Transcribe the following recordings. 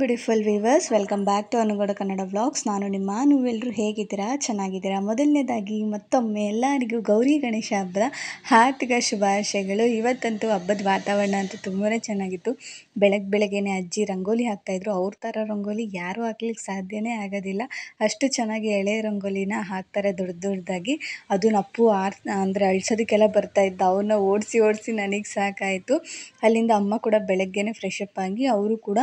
beautiful viewers welcome back to ಅನುಗಡ Kannada vlogs ನಾನು ನಿಮ್ಮ ನೀವೆಲ್ಲರೂ ಹೇಗಿದ್ದೀರಾ ಚೆನ್ನಾಗಿದ್ದೀರಾ ಮೊದಲನೇದಾಗಿ ಮತ್ತೊಮ್ಮೆ ಎಲ್ಲರಿಗೂ ಗೌರಿ ಗಣೇಶ ಹಬ್ಬದ ಹಾರ್ದಿಕ ಶುಭಾಶಯಗಳು ಇವತ್ತಂತೂ ಹಬ್ಬದ ವಾತಾವರಣ ಅಂತೂ ತುಂಬಾ ಚೆನ್ನಾಗಿತ್ತು ಬೆಳಗ್ಗೆ ಬೆಳಗ್ಗೆನೆ ಅಜ್ಜಿ ರಂಗೋಲಿ ಹಾಕ್ತಾಯಿದ್ರು ಅವ್ರ ಥರ ರಂಗೋಲಿ ಯಾರೂ ಹಾಕ್ಲಿಕ್ಕೆ ಸಾಧ್ಯವೇ ಆಗೋದಿಲ್ಲ ಅಷ್ಟು ಚೆನ್ನಾಗಿ ಎಳೆ ರಂಗೋಲಿನ ಹಾಕ್ತಾರೆ ದೊಡ್ಡ ದೊಡ್ಡದಾಗಿ ಅದು ನಪ್ಪು ಆರ್ ಅಂದರೆ ಅಳ್ಸೋದಕ್ಕೆಲ್ಲ ಬರ್ತಾಯಿದ್ದ ಅವ್ರನ್ನ ಓಡಿಸಿ ಓಡಿಸಿ ನನಗೆ ಸಾಕಾಯಿತು ಅಲ್ಲಿಂದ ಅಮ್ಮ ಕೂಡ ಬೆಳಗ್ಗೆನೇ ಫ್ರೆಶ್ ಅಪ್ ಆಗಿ ಅವರು ಕೂಡ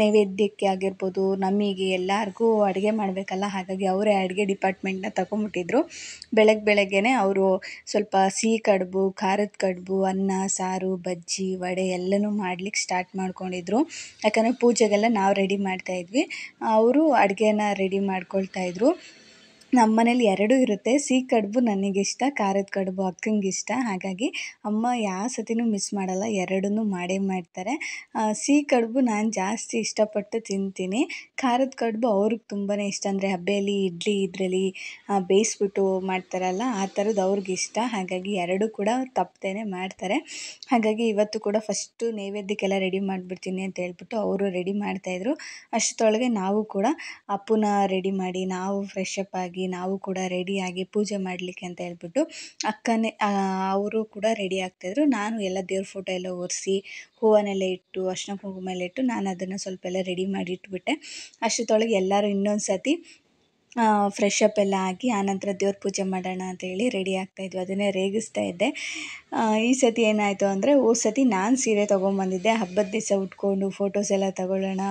ನೈವೇದ್ಯಕ್ಕೆ ಆಗಿರ್ಬೋದು ನಮಗೆ ಎಲ್ಲರಿಗೂ ಅಡುಗೆ ಮಾಡಬೇಕಲ್ಲ ಹಾಗಾಗಿ ಅವರೇ ಅಡುಗೆ ಡಿಪಾರ್ಟ್ಮೆಂಟನ್ನ ತಗೊಂಬಿಟ್ಟಿದ್ರು ಬೆಳಗ್ಗೆ ಬೆಳಗ್ಗೆ ಅವರು ಸ್ವಲ್ಪ ಸಿಹಿ ಕಡುಬು ಖಾರದ ಕಡುಬು ಅನ್ನ ಸಾರು ಬಜ್ಜಿ ವಡೆ ಎಲ್ಲನೂ ಮಾಡ್ಲಿಕ್ಕೆ ಸ್ಟಾರ್ಟ್ ಮಾಡ್ಕೊಂಡಿದ್ರು ಯಾಕಂದರೆ ಪೂಜೆಗೆಲ್ಲ ನಾವು ರೆಡಿ ಮಾಡ್ತಾಯಿದ್ವಿ ಅವರು ಅಡುಗೆನ ರೆಡಿ ಮಾಡ್ಕೊಳ್ತಾಯಿದ್ರು ನಮ್ಮ ಮನೇಲಿ ಎರಡೂ ಇರುತ್ತೆ ಸಿಹಿ ಕಡುಬು ನನಗಿಷ್ಟ ಖಾರದ ಕಡುಬು ಇಷ್ಟ ಹಾಗಾಗಿ ಅಮ್ಮ ಯಾವ ಸತಿನೂ ಮಿಸ್ ಮಾಡಲ್ಲ ಎರಡೂ ಮಾಡೇ ಮಾಡ್ತಾರೆ ಸಿಹಿ ಕಡುಬು ನಾನು ಜಾಸ್ತಿ ಇಷ್ಟಪಟ್ಟು ತಿಂತೀನಿ ಖಾರದ ಕಡುಬು ಅವ್ರಿಗೆ ತುಂಬಾ ಇಷ್ಟ ಅಂದರೆ ಹಬ್ಬೆಯಲ್ಲಿ ಇಡ್ಲಿ ಇದರಲ್ಲಿ ಬೇಯಿಸ್ಬಿಟ್ಟು ಮಾಡ್ತಾರಲ್ಲ ಆ ಥರದ್ದು ಅವ್ರಿಗಿಷ್ಟ ಹಾಗಾಗಿ ಎರಡೂ ಕೂಡ ತಪ್ಪದೇನೆ ಮಾಡ್ತಾರೆ ಹಾಗಾಗಿ ಇವತ್ತು ಕೂಡ ಫಸ್ಟು ನೈವೇದ್ಯಕ್ಕೆಲ್ಲ ರೆಡಿ ಮಾಡಿಬಿಡ್ತೀನಿ ಅಂತ ಹೇಳ್ಬಿಟ್ಟು ಅವರು ರೆಡಿ ಮಾಡ್ತಾಯಿದ್ರು ಅಷ್ಟೊಳಗೆ ನಾವು ಕೂಡ ಅಪ್ಪನ ರೆಡಿ ಮಾಡಿ ನಾವು ಫ್ರೆಶ್ ಅಪ್ ಆಗಿ ನಾವು ಕೂಡ ರೆಡಿಯಾಗಿ ಪೂಜೆ ಮಾಡಲಿಕ್ಕೆ ಅಂತ ಹೇಳ್ಬಿಟ್ಟು ಅಕ್ಕನೇ ಅವರು ಕೂಡ ರೆಡಿ ಆಗ್ತಾಯಿದ್ರು ನಾನು ಎಲ್ಲ ದೇವ್ರ ಫೋಟೋ ಎಲ್ಲ ಒರೆಸಿ ಹೂವನ್ನೆಲ್ಲ ಇಟ್ಟು ಅರ್ಶಿನ ಕುಂಕುಮ ಎಲ್ಲ ಇಟ್ಟು ನಾನು ಅದನ್ನು ಸ್ವಲ್ಪ ಎಲ್ಲ ರೆಡಿ ಮಾಡಿ ಇಟ್ಬಿಟ್ಟೆ ಅಷ್ಟೊತ್ತೊಳಗೆ ಎಲ್ಲರೂ ಇನ್ನೊಂದು ಸರ್ತಿ ಫ್ರೆಶ್ ಅಪ್ ಎಲ್ಲ ಆಗಿ ಆನಂತರ ದೇವ್ರ ಪೂಜೆ ಮಾಡೋಣ ಅಂಥೇಳಿ ರೆಡಿ ಆಗ್ತಾಯಿದ್ವಿ ಅದನ್ನೇ ರೇಗಿಸ್ತಾ ಇದ್ದೆ ಈ ಸತಿ ಏನಾಯಿತು ಅಂದರೆ ಹೋದ ಸತಿ ನಾನು ಸೀರೆ ತೊಗೊಂಬಂದಿದ್ದೆ ಹಬ್ಬದ ದಿವಸ ಉಟ್ಕೊಂಡು ಫೋಟೋಸ್ ಎಲ್ಲ ತಗೊಳ್ಳೋಣ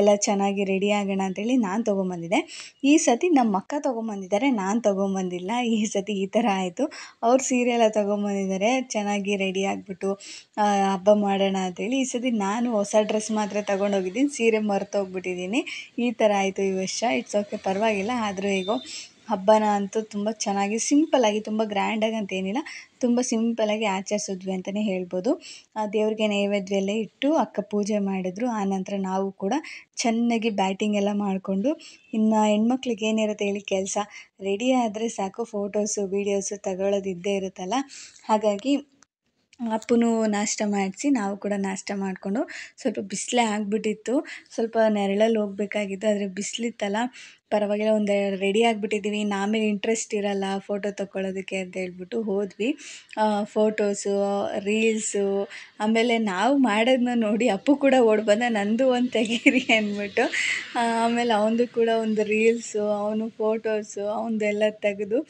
ಎಲ್ಲ ಚೆನ್ನಾಗಿ ರೆಡಿ ಆಗೋಣ ಅಂತೇಳಿ ನಾನು ತೊಗೊಂಬಂದಿದ್ದೆ ಈ ಸತಿ ನಮ್ಮ ಅಕ್ಕ ತೊಗೊಂಬಂದಿದ್ದಾರೆ ನಾನು ತೊಗೊಂಬಂದಿಲ್ಲ ಈ ಸತಿ ಈ ಥರ ಆಯಿತು ಅವ್ರು ಸೀರೆ ಎಲ್ಲ ತೊಗೊಂಬಂದಿದ್ದಾರೆ ಚೆನ್ನಾಗಿ ರೆಡಿ ಆಗಿಬಿಟ್ಟು ಹಬ್ಬ ಮಾಡೋಣ ಅಂಥೇಳಿ ಈ ಸತಿ ನಾನು ಹೊಸ ಡ್ರೆಸ್ ಮಾತ್ರ ತೊಗೊಂಡೋಗಿದ್ದೀನಿ ಸೀರೆ ಮರೆತೋಗ್ಬಿಟ್ಟಿದ್ದೀನಿ ಈ ಥರ ಆಯಿತು ಈ ವರ್ಷ ಇಟ್ಸ್ ಓಕೆ ಪರವಾಗಿಲ್ಲ ಆದರೂ ಹೇಗೋ ಹಬ್ಬನ ಅಂತೂ ತುಂಬ ಚೆನ್ನಾಗಿ ಸಿಂಪಲ್ಲಾಗಿ ತುಂಬ ಗ್ರ್ಯಾಂಡಾಗಿ ಅಂತೇನಿಲ್ಲ ತುಂಬ ಸಿಂಪಲಾಗಿ ಆಚರಿಸಿದ್ವಿ ಅಂತಲೇ ಹೇಳ್ಬೋದು ದೇವ್ರಿಗೆ ನೈವೇದ್ಯ ಎಲ್ಲ ಇಟ್ಟು ಅಕ್ಕ ಪೂಜೆ ಮಾಡಿದ್ರು ಆ ನಂತರ ನಾವು ಕೂಡ ಚೆನ್ನಾಗಿ ಬ್ಯಾಟಿಂಗ್ ಎಲ್ಲ ಮಾಡಿಕೊಂಡು ಇನ್ನು ಹೆಣ್ಮಕ್ಳಿಗೆ ಏನಿರುತ್ತೆ ಹೇಳಿ ಕೆಲಸ ರೆಡಿ ಆದರೆ ಸಾಕು ಫೋಟೋಸು ವೀಡಿಯೋಸು ತಗೊಳ್ಳೋದು ಇದ್ದೇ ಇರುತ್ತಲ್ಲ ಹಾಗಾಗಿ ಅಪ್ಪನು ನಾಷ್ಟ ಮಾಡಿಸಿ ನಾವು ಕೂಡ ನಾಷ್ಟ ಮಾಡಿಕೊಂಡು ಸ್ವಲ್ಪ ಬಿಸಿಲೇ ಆಗಿಬಿಟ್ಟಿತ್ತು ಸ್ವಲ್ಪ ನೆರಳಲ್ಲಿ ಹೋಗಬೇಕಾಗಿತ್ತು ಆದರೆ ಬಿಸಿಲಿತ್ತಲ್ಲ ಪರವಾಗಿಲ್ಲ ಒಂದು ರೆಡಿ ಆಗಿಬಿಟ್ಟಿದ್ದೀವಿ ಆಮೇಲೆ ಇಂಟ್ರೆಸ್ಟ್ ಇರಲ್ಲ ಫೋಟೋ ತಗೊಳ್ಳೋದಕ್ಕೆ ಅಂತ ಹೇಳ್ಬಿಟ್ಟು ಹೋದ್ವಿ ಫೋಟೋಸು ರೀಲ್ಸು ಆಮೇಲೆ ನಾವು ಮಾಡೋದನ್ನ ನೋಡಿ ಅಪ್ಪು ಕೂಡ ಓಡಿ ಬಂದ ನನ್ನದು ಒಂದು ತೆಗೀರಿ ಅಂದ್ಬಿಟ್ಟು ಆಮೇಲೆ ಅವನದು ಕೂಡ ಒಂದು ರೀಲ್ಸು ಅವನು ಫೋಟೋಸು ಅವನದೆಲ್ಲ ತೆಗೆದು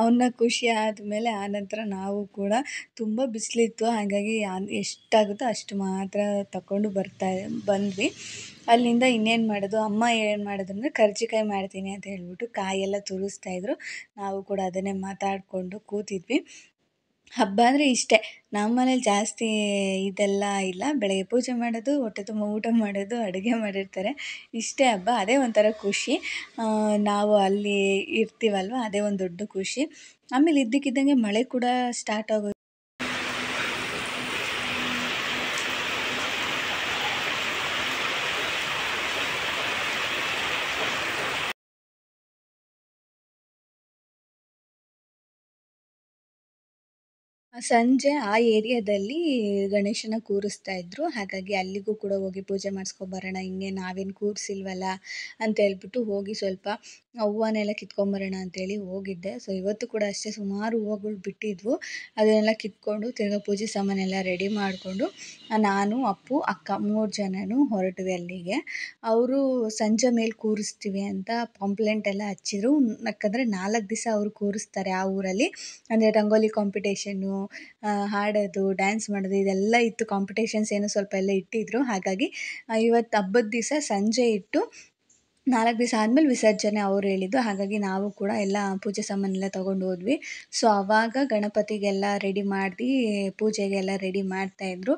ಅವನ್ನ ಖುಷಿ ಆದಮೇಲೆ ಆನಂತರ ನಾವು ಕೂಡ ತುಂಬ ಬಿಸಿಲಿತ್ತು ಹಾಗಾಗಿ ಎಷ್ಟಾಗುತ್ತೋ ಅಷ್ಟು ಮಾತ್ರ ತಗೊಂಡು ಬರ್ತಾ ಬಂದ್ವಿ ಅಲ್ಲಿಂದ ಇನ್ನೇನು ಮಾಡೋದು ಅಮ್ಮ ಏನು ಮಾಡೋದು ಅಂದರೆ ಕರ್ಜಿಕಾಯಿ ಮಾಡ್ತೀನಿ ಅಂತ ಹೇಳ್ಬಿಟ್ಟು ಕಾಯೆಲ್ಲ ತುರಿಸ್ತಾ ಇದ್ರು ನಾವು ಕೂಡ ಅದನ್ನೇ ಮಾತಾಡಿಕೊಂಡು ಕೂತಿದ್ವಿ ಹಬ್ಬ ಅಂದರೆ ಇಷ್ಟೇ ನಮ್ಮನೇಲಿ ಜಾಸ್ತಿ ಇದೆಲ್ಲ ಇಲ್ಲ ಬೆಳಗ್ಗೆ ಪೂಜೆ ಮಾಡೋದು ಹೊಟ್ಟೆ ತುಂಬ ಊಟ ಮಾಡೋದು ಅಡುಗೆ ಮಾಡಿರ್ತಾರೆ ಇಷ್ಟೇ ಹಬ್ಬ ಅದೇ ಒಂಥರ ಖುಷಿ ನಾವು ಅಲ್ಲಿ ಇರ್ತೀವಲ್ವ ಅದೇ ಒಂದು ದೊಡ್ಡ ಖುಷಿ ಆಮೇಲೆ ಇದ್ದಕ್ಕಿದ್ದಂಗೆ ಮಳೆ ಕೂಡ ಸ್ಟಾರ್ಟ್ ಆಗೋ ಸಂಜೆ ಆ ಏರಿಯಾದಲ್ಲಿ ಗಣೇಶನ ಕೂರಿಸ್ತಾ ಇದ್ದರು ಹಾಗಾಗಿ ಅಲ್ಲಿಗೂ ಕೂಡ ಹೋಗಿ ಪೂಜೆ ಮಾಡಿಸ್ಕೊಂಬರೋಣ ಹಿಂಗೆ ನಾವೇನು ಕೂರಿಸಿಲ್ವಲ್ಲ ಅಂತ ಹೇಳ್ಬಿಟ್ಟು ಹೋಗಿ ಸ್ವಲ್ಪ ಹೂವನ್ನೆಲ್ಲ ಕಿತ್ಕೊಂಬರೋಣ ಅಂತೇಳಿ ಹೋಗಿದ್ದೆ ಸೊ ಇವತ್ತು ಕೂಡ ಅಷ್ಟೇ ಸುಮಾರು ಹೂವುಗಳು ಬಿಟ್ಟಿದ್ವು ಅದನ್ನೆಲ್ಲ ಕಿತ್ಕೊಂಡು ತಿರ್ಗಾ ಪೂಜೆ ಸಾಮಾನೆಲ್ಲ ರೆಡಿ ಮಾಡಿಕೊಂಡು ನಾನು ಅಪ್ಪು ಅಕ್ಕ ಮೂರು ಜನನೂ ಹೊರಟಿವೆ ಅಲ್ಲಿಗೆ ಅವರು ಸಂಜೆ ಮೇಲೆ ಕೂರಿಸ್ತೀವಿ ಅಂತ ಪಾಂಪ್ಲೆಂಟ್ ಎಲ್ಲ ಹಚ್ಚಿದ್ರು ಯಾಕಂದರೆ ನಾಲ್ಕು ದಿವಸ ಅವರು ಕೂರಿಸ್ತಾರೆ ಆ ಊರಲ್ಲಿ ಅಂದರೆ ರಂಗೋಲಿ ಕಾಂಪಿಟೇಷನ್ನು ಹಾಡೋದು ಡ್ಯಾನ್ಸ್ ಮಾಡೋದು ಇದೆಲ್ಲ ಇತ್ತು ಕಾಂಪಿಟೇಷನ್ಸ್ ಏನು ಸ್ವಲ್ಪ ಎಲ್ಲ ಇಟ್ಟಿದ್ರು ಹಾಗಾಗಿ ಇವತ್ತು ಹಬ್ಬದ ದಿವಸ ಸಂಜೆ ಇಟ್ಟು ನಾಲ್ಕು ದಿವಸ ಆದಮೇಲೆ ವಿಸರ್ಜನೆ ಅವರು ಹೇಳಿದ್ದು ಹಾಗಾಗಿ ನಾವು ಕೂಡ ಎಲ್ಲ ಪೂಜೆ ಸಾಮಾನೆಲ್ಲ ತೊಗೊಂಡು ಹೋದ್ವಿ ಸೊ ಆವಾಗ ಗಣಪತಿಗೆಲ್ಲ ರೆಡಿ ಮಾಡಿ ಪೂಜೆಗೆಲ್ಲ ರೆಡಿ ಮಾಡ್ತಾಯಿದ್ರು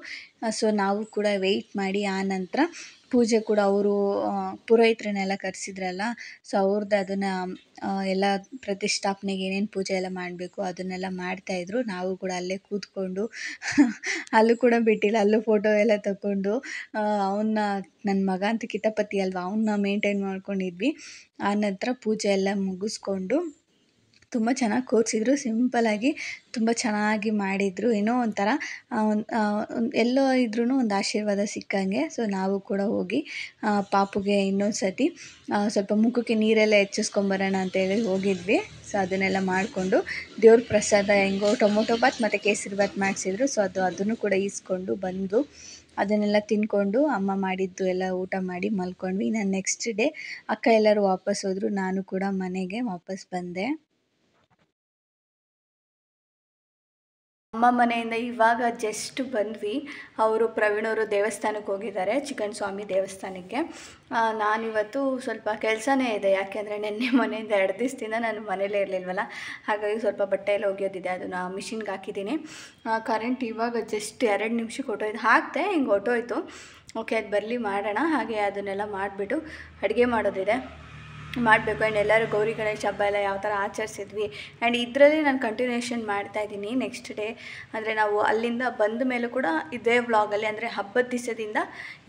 ಸೊ ನಾವು ಕೂಡ ವೆಯ್ಟ್ ಮಾಡಿ ಆ ನಂತರ ಪೂಜೆ ಕೂಡ ಅವರು ಪುರೋಹಿತರನ್ನೆಲ್ಲ ಕರೆಸಿದ್ರಲ್ಲ ಸೊ ಅವ್ರದ್ದು ಅದನ್ನು ಎಲ್ಲ ಪ್ರತಿಷ್ಠಾಪನೆಗೆ ಏನೇನು ಪೂಜೆ ಎಲ್ಲ ಮಾಡಬೇಕು ಅದನ್ನೆಲ್ಲ ಮಾಡ್ತಾಯಿದ್ರು ನಾವು ಕೂಡ ಅಲ್ಲೇ ಕೂತ್ಕೊಂಡು ಅಲ್ಲೂ ಕೂಡ ಬಿಟ್ಟಿಲ್ಲ ಅಲ್ಲೂ ಫೋಟೋ ಎಲ್ಲ ತಗೊಂಡು ಅವನ್ನ ನನ್ನ ಮಗ ಅಂತ ಕಿತಪತಿ ಅಲ್ವಾ ಅವನ್ನ ಮೇಂಟೈನ್ ಮಾಡ್ಕೊಂಡಿದ್ವಿ ಆ ನಂತರ ಪೂಜೆ ಎಲ್ಲ ಮುಗಿಸ್ಕೊಂಡು ತುಂಬ ಚೆನ್ನಾಗಿ ಕೂರಿಸಿದ್ರು ಸಿಂಪಲ್ಲಾಗಿ ತುಂಬ ಚೆನ್ನಾಗಿ ಮಾಡಿದರು ಏನೋ ಒಂಥರ ಎಲ್ಲೋ ಇದ್ರೂ ಒಂದು ಆಶೀರ್ವಾದ ಸಿಕ್ಕಂಗೆ ಸೊ ನಾವು ಕೂಡ ಹೋಗಿ ಪಾಪುಗೆ ಇನ್ನೊಂದು ಸರ್ತಿ ಸ್ವಲ್ಪ ಮುಖಕ್ಕೆ ನೀರೆಲ್ಲ ಹೆಚ್ಚಿಸ್ಕೊಂಬರೋಣ ಅಂತೇಳಿ ಹೋಗಿದ್ವಿ ಸೊ ಅದನ್ನೆಲ್ಲ ಮಾಡಿಕೊಂಡು ದೇವ್ರ ಪ್ರಸಾದ ಹೆಂಗೋ ಟೊಮೊಟೊ ಬಾತ್ ಮತ್ತು ಕೇಸರಿ ಬಾತ್ ಮಾಡಿಸಿದ್ರು ಸೊ ಅದು ಅದನ್ನು ಕೂಡ ಈಸ್ಕೊಂಡು ಬಂದು ಅದನ್ನೆಲ್ಲ ತಿನ್ಕೊಂಡು ಅಮ್ಮ ಮಾಡಿದ್ದು ಎಲ್ಲ ಊಟ ಮಾಡಿ ಮಲ್ಕೊಂಡ್ವಿ ನಾನು ನೆಕ್ಸ್ಟ್ ಡೇ ಅಕ್ಕ ಎಲ್ಲರೂ ವಾಪಸ್ ಹೋದರು ನಾನು ಕೂಡ ಮನೆಗೆ ವಾಪಸ್ ಬಂದೆ ಅಮ್ಮ ಮನೆಯಿಂದ ಇವಾಗ ಜಸ್ಟ್ ಬಂದ್ವಿ ಅವರು ಪ್ರವೀಣವರು ದೇವಸ್ಥಾನಕ್ಕೆ ಹೋಗಿದ್ದಾರೆ ಚಿಕನ್ ಸ್ವಾಮಿ ದೇವಸ್ಥಾನಕ್ಕೆ ನಾನಿವತ್ತು ಸ್ವಲ್ಪ ಕೆಲಸನೇ ಇದೆ ಯಾಕೆಂದರೆ ನಿನ್ನೆ ಮನೆಯಿಂದ ಎರಡು ದಿವಸದಿಂದ ನಾನು ಮನೇಲೇ ಇರಲಿಲ್ವಲ್ಲ ಹಾಗಾಗಿ ಸ್ವಲ್ಪ ಬಟ್ಟೆಯಲ್ಲಿ ಒಗೆಯೋದಿದೆ ಅದನ್ನು ಮಿಷಿನ್ಗೆ ಹಾಕಿದ್ದೀನಿ ಕರೆಂಟ್ ಇವಾಗ ಜಸ್ಟ್ ಎರಡು ನಿಮಿಷಕ್ಕೆ ಇದು ಹಾಕ್ತೆ ಹಿಂಗೆ ಹೊಟ್ಟೋಯ್ತು ಓಕೆ ಅದು ಬರಲಿ ಮಾಡೋಣ ಹಾಗೆ ಅದನ್ನೆಲ್ಲ ಮಾಡಿಬಿಟ್ಟು ಅಡುಗೆ ಮಾಡೋದಿದೆ ಮಾಡಬೇಕು ಆ್ಯಂಡ್ ಎಲ್ಲರೂ ಗೌರಿ ಗಣೇಶ ಹಬ್ಬ ಎಲ್ಲ ಯಾವ ಥರ ಆಚರಿಸಿದ್ವಿ ಆ್ಯಂಡ್ ಇದರಲ್ಲಿ ನಾನು ಕಂಟಿನ್ಯೂಷನ್ ಮಾಡ್ತಾ ಇದ್ದೀನಿ ನೆಕ್ಸ್ಟ್ ಡೇ ಅಂದರೆ ನಾವು ಅಲ್ಲಿಂದ ಬಂದ ಮೇಲೂ ಕೂಡ ಇದೇ ವ್ಲಾಗಲ್ಲಿ ಅಂದರೆ ಹಬ್ಬದ ದಿವಸದಿಂದ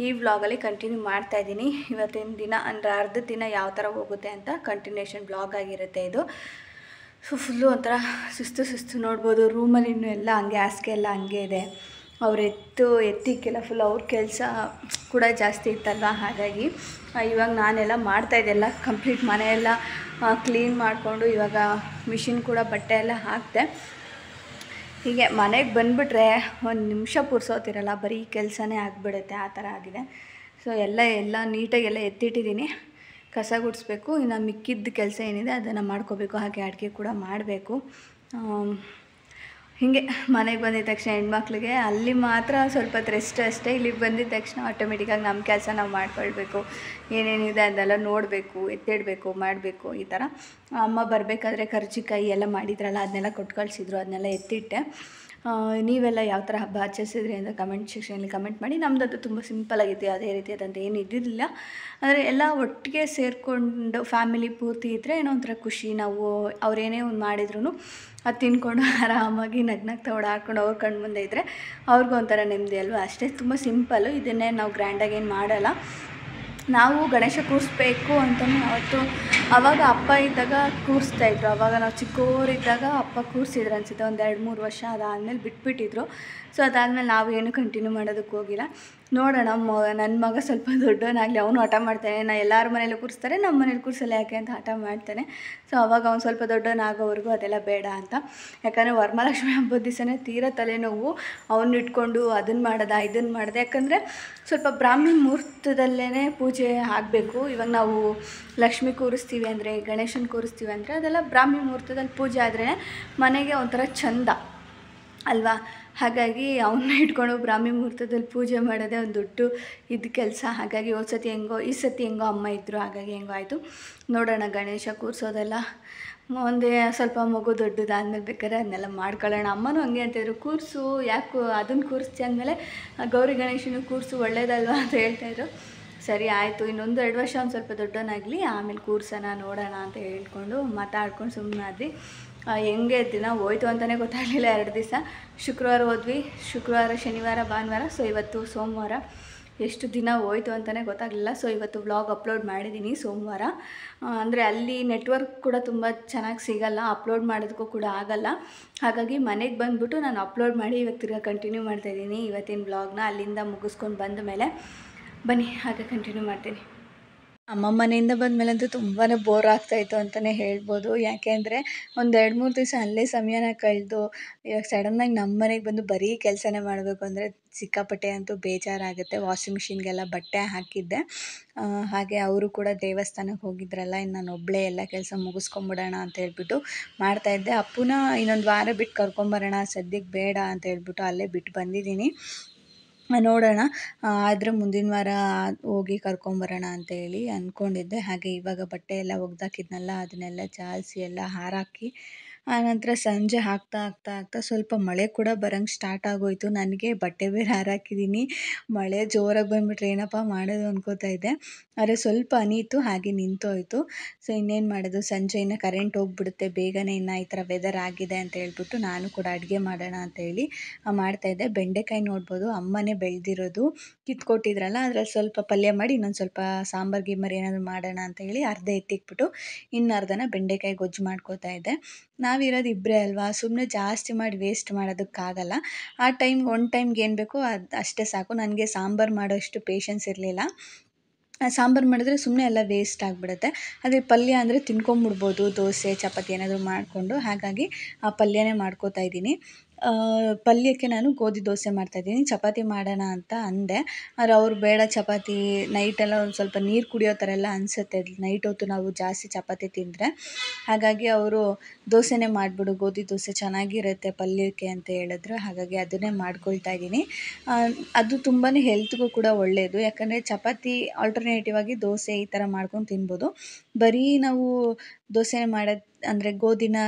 ಈ ವ್ಲಾಗಲ್ಲಿ ಕಂಟಿನ್ಯೂ ಮಾಡ್ತಾ ಇದ್ದೀನಿ ಇವತ್ತಿನ ದಿನ ಅಂದರೆ ಅರ್ಧ ದಿನ ಯಾವ ಥರ ಹೋಗುತ್ತೆ ಅಂತ ಕಂಟಿನ್ಯೂಷನ್ ಬ್ಲಾಗ್ ಆಗಿರುತ್ತೆ ಇದು ಸೊ ಫುಲ್ಲು ಒಂಥರ ಸುಸ್ತು ಸುಸ್ತು ನೋಡ್ಬೋದು ರೂಮಲ್ಲಿ ಇನ್ನೂ ಎಲ್ಲ ಹಂಗೆ ಹಾಸಿಗೆ ಎಲ್ಲ ಹಂಗೆ ಇದೆ ಅವ್ರು ಎತ್ತು ಎತ್ತಿಕ್ಕೆಲ್ಲ ಫುಲ್ ಅವ್ರ ಕೆಲಸ ಕೂಡ ಜಾಸ್ತಿ ಇತ್ತಲ್ಲ ಹಾಗಾಗಿ ಇವಾಗ ನಾನೆಲ್ಲ ಮಾಡ್ತಾ ಎಲ್ಲ ಕಂಪ್ಲೀಟ್ ಮನೆಯೆಲ್ಲ ಕ್ಲೀನ್ ಮಾಡಿಕೊಂಡು ಇವಾಗ ಮಿಷಿನ್ ಕೂಡ ಬಟ್ಟೆ ಎಲ್ಲ ಹಾಕಿದೆ ಹೀಗೆ ಮನೆಗೆ ಬಂದುಬಿಟ್ರೆ ಒಂದು ನಿಮಿಷ ಪುರ್ಸೋತಿರಲ್ಲ ಬರೀ ಕೆಲಸನೇ ಆಗಿಬಿಡುತ್ತೆ ಆ ಥರ ಆಗಿದೆ ಸೊ ಎಲ್ಲ ಎಲ್ಲ ನೀಟಾಗೆಲ್ಲ ಎತ್ತಿಟ್ಟಿದ್ದೀನಿ ಕಸ ಗುಡಿಸ್ಬೇಕು ಇನ್ನು ಮಿಕ್ಕಿದ್ದ ಕೆಲಸ ಏನಿದೆ ಅದನ್ನು ಮಾಡ್ಕೋಬೇಕು ಹಾಗೆ ಅಡುಗೆ ಕೂಡ ಮಾಡಬೇಕು ಹೀಗೆ ಮನೆಗೆ ಬಂದಿದ್ದ ತಕ್ಷಣ ಹೆಣ್ಮಕ್ಳಿಗೆ ಅಲ್ಲಿ ಮಾತ್ರ ಸ್ವಲ್ಪ ರೆಸ್ಟ್ ಅಷ್ಟೇ ಇಲ್ಲಿಗೆ ಬಂದಿದ್ದ ತಕ್ಷಣ ಆಟೋಮೆಟಿಕ್ಕಾಗಿ ನಮ್ಮ ಕೆಲಸ ನಾವು ಮಾಡ್ಕೊಳ್ಬೇಕು ಏನೇನಿದೆ ಅದೆಲ್ಲ ನೋಡಬೇಕು ಎತ್ತಿಡಬೇಕು ಮಾಡಬೇಕು ಈ ಥರ ಅಮ್ಮ ಬರಬೇಕಾದ್ರೆ ಕರ್ಜಿಕಾಯಿ ಎಲ್ಲ ಮಾಡಿದ್ರಲ್ಲ ಅದನ್ನೆಲ್ಲ ಕೊಟ್ಟು ಕಳಿಸಿದ್ರು ಅದನ್ನೆಲ್ಲ ಎತ್ತಿಟ್ಟೆ ನೀವೆಲ್ಲ ಯಾವ ಥರ ಹಬ್ಬ ಆಚರಿಸಿದ್ರಿ ಅಂತ ಕಮೆಂಟ್ ಸೆಕ್ಷನಲ್ಲಿ ಕಮೆಂಟ್ ಮಾಡಿ ಅದು ತುಂಬ ಸಿಂಪಲ್ ಆಗಿತ್ತು ಯಾವುದೇ ಅದಂತ ಏನು ಇದ್ದಿರಲಿಲ್ಲ ಆದರೆ ಎಲ್ಲ ಒಟ್ಟಿಗೆ ಸೇರಿಕೊಂಡು ಫ್ಯಾಮಿಲಿ ಪೂರ್ತಿ ಇದ್ದರೆ ಏನೋ ಒಂಥರ ಖುಷಿ ನಾವು ಏನೇ ಒಂದು ಮಾಡಿದ್ರು ಅದು ತಿನ್ಕೊಂಡು ಆರಾಮಾಗಿ ನಗ್ನಗ್ತಾ ಓಡಾಡ್ಕೊಂಡು ಅವ್ರ ಕಣ್ಣು ಮುಂದೆ ಇದ್ದರೆ ಅವ್ರಿಗೂ ಒಂಥರ ನೆಮ್ಮದಿ ಅಲ್ವಾ ಅಷ್ಟೇ ತುಂಬ ಸಿಂಪಲ್ಲು ಇದನ್ನೇ ನಾವು ಗ್ರ್ಯಾಂಡಾಗಿ ಏನು ಮಾಡಲ್ಲ ನಾವು ಗಣೇಶ ಕೂರಿಸ್ಬೇಕು ಅಂತಲೇ ಯಾವತ್ತೂ ಅವಾಗ ಅಪ್ಪ ಇದ್ದಾಗ ಕೂರಿಸ್ತಾ ಇದ್ರು ಅವಾಗ ನಾವು ಚಿಕ್ಕವರಿದ್ದಾಗ ಅಪ್ಪ ಕೂರಿಸಿದ್ರು ಅನಿಸುತ್ತೆ ಒಂದು ಎರಡು ಮೂರು ವರ್ಷ ಅದಾದಮೇಲೆ ಬಿಟ್ಬಿಟ್ಟಿದ್ರು ಸೊ ಅದಾದಮೇಲೆ ನಾವು ಏನು ಕಂಟಿನ್ಯೂ ಮಾಡೋದಕ್ಕೆ ಹೋಗಿಲ್ಲ ನೋಡೋಣ ಮ ನನ್ನ ಮಗ ಸ್ವಲ್ಪ ದೊಡ್ಡವನಾಗಲಿ ಅವನು ಹಠ ಮಾಡ್ತಾನೆ ನಾನು ಎಲ್ಲರ ಮನೇಲಿ ಕೂರಿಸ್ತಾರೆ ನಮ್ಮ ಮನೇಲಿ ಕೂರಿಸಲ್ಲ ಯಾಕೆ ಅಂತ ಹಠ ಮಾಡ್ತಾನೆ ಸೊ ಅವಾಗ ಅವ್ನು ಸ್ವಲ್ಪ ದೊಡ್ಡವನಾಗೋವರೆಗೂ ಅದೆಲ್ಲ ಬೇಡ ಅಂತ ಯಾಕಂದರೆ ವರಮಹಾಲಕ್ಷ್ಮಿ ಹಬ್ಬದ ದಿವಸನೇ ತೀರಾ ತಲೆನೋವು ಅವನ್ನ ಇಟ್ಕೊಂಡು ಅದನ್ನು ಮಾಡೋದಾ ಇದನ್ನು ಮಾಡಿದೆ ಯಾಕಂದರೆ ಸ್ವಲ್ಪ ಬ್ರಾಹ್ಮಿ ಮುಹೂರ್ತದಲ್ಲೇ ಪೂಜೆ ಆಗಬೇಕು ಇವಾಗ ನಾವು ಲಕ್ಷ್ಮಿ ಕೂರಿಸ್ತೀವಿ ಕೂರಿಸ್ತೀವಿ ಅಂದರೆ ಗಣೇಶನ ಕೂರಿಸ್ತೀವಿ ಅಂದರೆ ಅದೆಲ್ಲ ಬ್ರಾಹ್ಮಿ ಮುಹೂರ್ತದಲ್ಲಿ ಪೂಜೆ ಆದರೆ ಮನೆಗೆ ಒಂಥರ ಚಂದ ಅಲ್ವಾ ಹಾಗಾಗಿ ಅವನ್ನ ಇಟ್ಕೊಂಡು ಬ್ರಾಹ್ಮಿ ಮುಹೂರ್ತದಲ್ಲಿ ಪೂಜೆ ಮಾಡೋದೇ ಒಂದು ದೊಡ್ಡ ಇದು ಕೆಲಸ ಹಾಗಾಗಿ ಹೋದ ಸತಿ ಹೆಂಗೋ ಈ ಸತಿ ಹೆಂಗೋ ಅಮ್ಮ ಇದ್ದರು ಹಾಗಾಗಿ ಹೆಂಗೋ ಆಯಿತು ನೋಡೋಣ ಗಣೇಶ ಕೂರಿಸೋದೆಲ್ಲ ಒಂದೇ ಸ್ವಲ್ಪ ಮಗು ದೊಡ್ಡದಾದ್ಮೇಲೆ ಬೇಕಾದ್ರೆ ಅದನ್ನೆಲ್ಲ ಮಾಡ್ಕೊಳ್ಳೋಣ ಅಮ್ಮನೂ ಹಂಗೆ ಅಂತಿದ್ರು ಕೂರಿಸು ಯಾಕೆ ಅದನ್ನು ಕೂರಿಸ್ತಿ ಅಂದಮೇಲೆ ಗೌರಿ ಗಣೇಶನೂ ಕೂರಿಸು ಒಳ್ಳೇದಲ್ವಾ ಅಂತ ಹೇಳ್ತಾಯಿದ್ರು ಸರಿ ಆಯಿತು ಇನ್ನೊಂದು ಎರಡು ವರ್ಷ ಒಂದು ಸ್ವಲ್ಪ ದೊಡ್ಡವನಾಗಲಿ ಆಮೇಲೆ ಕೂರ್ಸೋಣ ನೋಡೋಣ ಅಂತ ಹೇಳ್ಕೊಂಡು ಮಾತಾಡ್ಕೊಂಡು ಸುಮ್ಮನೆ ಆದ್ವಿ ಹೆಂಗೆ ದಿನ ಹೋಯ್ತು ಅಂತಲೇ ಗೊತ್ತಾಗಲಿಲ್ಲ ಎರಡು ದಿವಸ ಶುಕ್ರವಾರ ಹೋದ್ವಿ ಶುಕ್ರವಾರ ಶನಿವಾರ ಭಾನುವಾರ ಸೊ ಇವತ್ತು ಸೋಮವಾರ ಎಷ್ಟು ದಿನ ಹೋಯ್ತು ಅಂತಲೇ ಗೊತ್ತಾಗಲಿಲ್ಲ ಸೊ ಇವತ್ತು ವ್ಲಾಗ್ ಅಪ್ಲೋಡ್ ಮಾಡಿದ್ದೀನಿ ಸೋಮವಾರ ಅಂದರೆ ಅಲ್ಲಿ ನೆಟ್ವರ್ಕ್ ಕೂಡ ತುಂಬ ಚೆನ್ನಾಗಿ ಸಿಗಲ್ಲ ಅಪ್ಲೋಡ್ ಮಾಡೋದಕ್ಕೂ ಕೂಡ ಆಗಲ್ಲ ಹಾಗಾಗಿ ಮನೆಗೆ ಬಂದುಬಿಟ್ಟು ನಾನು ಅಪ್ಲೋಡ್ ಮಾಡಿ ಇವತ್ತು ತಿರ್ಗಾ ಕಂಟಿನ್ಯೂ ಮಾಡ್ತಾಯಿದ್ದೀನಿ ಇವತ್ತಿನ ವ್ಲಾಗ್ನ ಅಲ್ಲಿಂದ ಮುಗಿಸ್ಕೊಂಡು ಬಂದ ಮೇಲೆ ಬನ್ನಿ ಹಾಗೆ ಕಂಟಿನ್ಯೂ ಮಾಡ್ತೀನಿ ಅಮ್ಮ ಮನೆಯಿಂದ ಬಂದಮೇಲಂತೂ ತುಂಬಾ ಬೋರ್ ಆಗ್ತಾಯಿತ್ತು ಅಂತಲೇ ಹೇಳ್ಬೋದು ಯಾಕೆ ಅಂದರೆ ಒಂದು ಮೂರು ದಿವಸ ಅಲ್ಲೇ ಸಮಯನ ಕಳೆದು ಇವಾಗ ಸಡನ್ನಾಗಿ ನಮ್ಮ ಮನೆಗೆ ಬಂದು ಬರೀ ಕೆಲಸನೇ ಮಾಡಬೇಕು ಅಂದರೆ ಸಿಕ್ಕಾಪಟ್ಟೆ ಅಂತೂ ಬೇಜಾರಾಗುತ್ತೆ ವಾಷಿಂಗ್ ಮಿಷಿನ್ಗೆಲ್ಲ ಬಟ್ಟೆ ಹಾಕಿದ್ದೆ ಹಾಗೆ ಅವರು ಕೂಡ ದೇವಸ್ಥಾನಕ್ಕೆ ಹೋಗಿದ್ರಲ್ಲ ಇನ್ನು ನಾನು ಒಬ್ಬಳೇ ಎಲ್ಲ ಕೆಲಸ ಮುಗಿಸ್ಕೊಂಬಿಡೋಣ ಅಂತ ಹೇಳ್ಬಿಟ್ಟು ಮಾಡ್ತಾಯಿದ್ದೆ ಅಪ್ಪುನ ಇನ್ನೊಂದು ವಾರ ಬಿಟ್ಟು ಕರ್ಕೊಂಬರೋಣ ಸದ್ಯಕ್ಕೆ ಬೇಡ ಅಂತ ಹೇಳ್ಬಿಟ್ಟು ಅಲ್ಲೇ ಬಿಟ್ಟು ಬಂದಿದ್ದೀನಿ ನೋಡೋಣ ಆದರೆ ಮುಂದಿನ ವಾರ ಹೋಗಿ ಕರ್ಕೊಂಬರೋಣ ಅಂತ ಅಂದ್ಕೊಂಡಿದ್ದೆ ಹಾಗೆ ಇವಾಗ ಬಟ್ಟೆ ಎಲ್ಲ ಒಗ್ದಾಕಿದ್ನಲ್ಲ ಅದನ್ನೆಲ್ಲ ಜಾಲಿಸಿ ಎಲ್ಲ ಹಾರಾಕಿ ಆನಂತರ ಸಂಜೆ ಹಾಕ್ತಾ ಆಗ್ತಾ ಆಗ್ತಾ ಸ್ವಲ್ಪ ಮಳೆ ಕೂಡ ಬರಂಗೆ ಸ್ಟಾರ್ಟ್ ಆಗೋಯಿತು ನನಗೆ ಬಟ್ಟೆ ಬೇರೆ ಹಾರಾಕಿದ್ದೀನಿ ಮಳೆ ಜೋರಾಗಿ ಬಂದುಬಿಟ್ರೆ ಏನಪ್ಪ ಮಾಡೋದು ಅಂದ್ಕೋತಾ ಇದ್ದೆ ಆದರೆ ಸ್ವಲ್ಪ ಅನೀತು ಹಾಗೆ ನಿಂತೋಯಿತು ಸೊ ಇನ್ನೇನು ಮಾಡೋದು ಸಂಜೆ ಇನ್ನು ಕರೆಂಟ್ ಹೋಗ್ಬಿಡುತ್ತೆ ಬೇಗನೆ ಇನ್ನು ಈ ಥರ ವೆದರ್ ಆಗಿದೆ ಅಂತ ಹೇಳ್ಬಿಟ್ಟು ನಾನು ಕೂಡ ಅಡುಗೆ ಮಾಡೋಣ ಅಂತ ಹೇಳಿ ಮಾಡ್ತಾಯಿದ್ದೆ ಬೆಂಡೆಕಾಯಿ ನೋಡ್ಬೋದು ಅಮ್ಮನೇ ಬೆಳೆದಿರೋದು ಕಿತ್ಕೊಟ್ಟಿದ್ರಲ್ಲ ಅದರಲ್ಲಿ ಸ್ವಲ್ಪ ಪಲ್ಯ ಮಾಡಿ ಇನ್ನೊಂದು ಸ್ವಲ್ಪ ಸಾಂಬಾರು ಗಿಂಬಾರು ಏನಾದರೂ ಮಾಡೋಣ ಅಂತ ಹೇಳಿ ಅರ್ಧ ಎತ್ತಿಕ್ಬಿಟ್ಟು ಇನ್ನು ಅರ್ಧನ ಬೆಂಡೆಕಾಯಿ ಗೊಜ್ಜು ಮಾಡ್ಕೋತಾ ಇದ್ದೆ ನಾನು ನಾವಿರೋದು ಇಬ್ಬರೇ ಅಲ್ವಾ ಸುಮ್ಮನೆ ಜಾಸ್ತಿ ಮಾಡಿ ವೇಸ್ಟ್ ಮಾಡೋದಕ್ಕಾಗಲ್ಲ ಆ ಟೈಮ್ ಒನ್ ಟೈಮ್ಗೆ ಏನು ಬೇಕೋ ಅದು ಅಷ್ಟೇ ಸಾಕು ನನಗೆ ಸಾಂಬಾರು ಮಾಡೋಷ್ಟು ಪೇಷನ್ಸ್ ಇರಲಿಲ್ಲ ಸಾಂಬಾರು ಮಾಡಿದ್ರೆ ಸುಮ್ಮನೆ ಎಲ್ಲ ವೇಸ್ಟ್ ಆಗಿಬಿಡುತ್ತೆ ಅದೇ ಪಲ್ಯ ಅಂದರೆ ತಿನ್ಕೊಂಬಿಡ್ಬೋದು ದೋಸೆ ಚಪಾತಿ ಏನಾದರೂ ಮಾಡಿಕೊಂಡು ಹಾಗಾಗಿ ಆ ಪಲ್ಯನೇ ಮಾಡ್ಕೋತಾ ಇದ್ದೀನಿ ಪಲ್ಯಕ್ಕೆ ನಾನು ಗೋಧಿ ದೋಸೆ ಮಾಡ್ತಾಯಿದ್ದೀನಿ ಚಪಾತಿ ಮಾಡೋಣ ಅಂತ ಅಂದೆ ಆದರೆ ಅವರು ಬೇಡ ಚಪಾತಿ ನೈಟೆಲ್ಲ ಒಂದು ಸ್ವಲ್ಪ ನೀರು ಕುಡಿಯೋ ಥರ ಎಲ್ಲ ಅನಿಸುತ್ತೆ ನೈಟ್ ಹೊತ್ತು ನಾವು ಜಾಸ್ತಿ ಚಪಾತಿ ತಿಂದರೆ ಹಾಗಾಗಿ ಅವರು ದೋಸೆನೇ ಮಾಡಿಬಿಡು ಗೋಧಿ ದೋಸೆ ಚೆನ್ನಾಗಿರುತ್ತೆ ಪಲ್ಯಕ್ಕೆ ಅಂತ ಹೇಳಿದ್ರು ಹಾಗಾಗಿ ಅದನ್ನೇ ಮಾಡ್ಕೊಳ್ತಾ ಇದ್ದೀನಿ ಅದು ತುಂಬಾ ಹೆಲ್ತ್ಗೂ ಕೂಡ ಒಳ್ಳೆಯದು ಯಾಕಂದರೆ ಚಪಾತಿ ಆಲ್ಟರ್ನೇಟಿವ್ ಆಗಿ ದೋಸೆ ಈ ಥರ ಮಾಡ್ಕೊಂಡು ತಿನ್ಬೋದು ಬರೀ ನಾವು ದೋಸೆ ಮಾಡೋದ್ ಅಂದರೆ ಗೋಧಿನ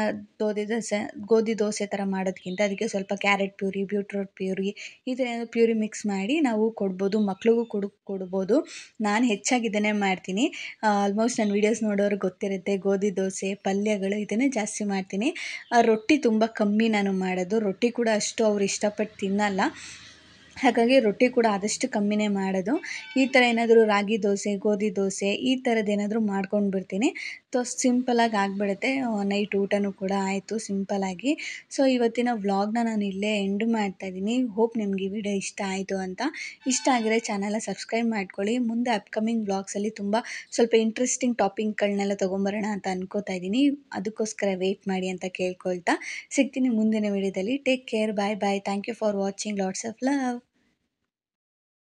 ಗೋಧಿ ದೋಸೆ ಗೋಧಿ ದೋಸೆ ಥರ ಮಾಡೋದಕ್ಕಿಂತ ಅದಕ್ಕೆ ಸ್ವಲ್ಪ ಕ್ಯಾರೆಟ್ ಪ್ಯೂರಿ ಬೀಟ್ರೂಟ್ ಪ್ಯೂರಿ ಈ ಥರ ಏನಾದರೂ ಪ್ಯೂರಿ ಮಿಕ್ಸ್ ಮಾಡಿ ನಾವು ಕೊಡ್ಬೋದು ಮಕ್ಳಿಗೂ ಕೊಡು ಕೊಡ್ಬೋದು ನಾನು ಹೆಚ್ಚಾಗಿ ಇದನ್ನೇ ಮಾಡ್ತೀನಿ ಆಲ್ಮೋಸ್ಟ್ ನನ್ನ ವೀಡಿಯೋಸ್ ನೋಡೋರು ಗೊತ್ತಿರುತ್ತೆ ಗೋಧಿ ದೋಸೆ ಪಲ್ಯಗಳು ಇದನ್ನೇ ಜಾಸ್ತಿ ಮಾಡ್ತೀನಿ ರೊಟ್ಟಿ ತುಂಬ ಕಮ್ಮಿ ನಾನು ಮಾಡೋದು ರೊಟ್ಟಿ ಕೂಡ ಅಷ್ಟು ಅವ್ರು ಇಷ್ಟಪಟ್ಟು ತಿನ್ನಲ್ಲ ಹಾಗಾಗಿ ರೊಟ್ಟಿ ಕೂಡ ಆದಷ್ಟು ಕಮ್ಮಿನೇ ಮಾಡೋದು ಈ ಥರ ಏನಾದರೂ ರಾಗಿ ದೋಸೆ ಗೋಧಿ ದೋಸೆ ಈ ಥರದ್ದು ಏನಾದರೂ ಮಾಡ್ಕೊಂಡು ಬಿಡ್ತೀನಿ ಸೊ ಸಿಂಪಲಾಗಿ ಆಗಿಬಿಡುತ್ತೆ ನೈಟ್ ಊಟನೂ ಕೂಡ ಆಯಿತು ಸಿಂಪಲ್ಲಾಗಿ ಸೊ ಇವತ್ತಿನ ವ್ಲಾಗ್ನ ನಾನು ಇಲ್ಲೇ ಎಂಡ್ ಮಾಡ್ತಾಯಿದ್ದೀನಿ ಹೋಪ್ ನಿಮಗೆ ಈ ವಿಡಿಯೋ ಇಷ್ಟ ಆಯಿತು ಅಂತ ಇಷ್ಟ ಆಗಿರೋ ಚಾನಲ ಸಬ್ಸ್ಕ್ರೈಬ್ ಮಾಡ್ಕೊಳ್ಳಿ ಮುಂದೆ ಅಪ್ಕಮಿಂಗ್ ವ್ಲಾಗ್ಸಲ್ಲಿ ತುಂಬ ಸ್ವಲ್ಪ ಇಂಟ್ರೆಸ್ಟಿಂಗ್ ಟಾಪಿಕ್ಗಳನ್ನೆಲ್ಲ ತೊಗೊಂಬರೋಣ ಅಂತ ಅನ್ಕೋತಾ ಇದ್ದೀನಿ ಅದಕ್ಕೋಸ್ಕರ ವೆಯ್ಟ್ ಮಾಡಿ ಅಂತ ಕೇಳ್ಕೊಳ್ತಾ ಸಿಗ್ತೀನಿ ಮುಂದಿನ ವಿಡಿಯೋದಲ್ಲಿ take care bye bye thank you for watching lots of love